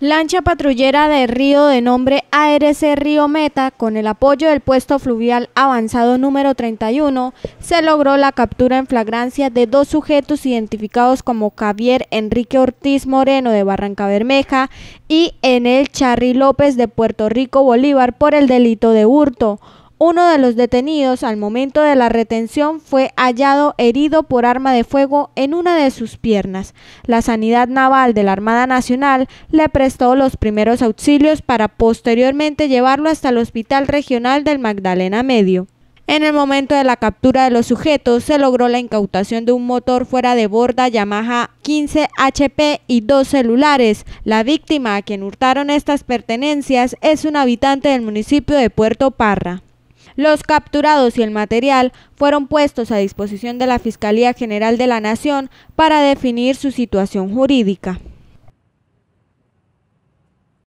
Lancha patrullera de río de nombre ARC Río Meta, con el apoyo del puesto fluvial avanzado número 31, se logró la captura en flagrancia de dos sujetos identificados como Javier Enrique Ortiz Moreno de Barranca Bermeja y Enel Charri López de Puerto Rico Bolívar por el delito de hurto. Uno de los detenidos al momento de la retención fue hallado herido por arma de fuego en una de sus piernas. La Sanidad Naval de la Armada Nacional le prestó los primeros auxilios para posteriormente llevarlo hasta el Hospital Regional del Magdalena Medio. En el momento de la captura de los sujetos se logró la incautación de un motor fuera de borda Yamaha 15 HP y dos celulares. La víctima a quien hurtaron estas pertenencias es un habitante del municipio de Puerto Parra. Los capturados y el material fueron puestos a disposición de la Fiscalía General de la Nación para definir su situación jurídica.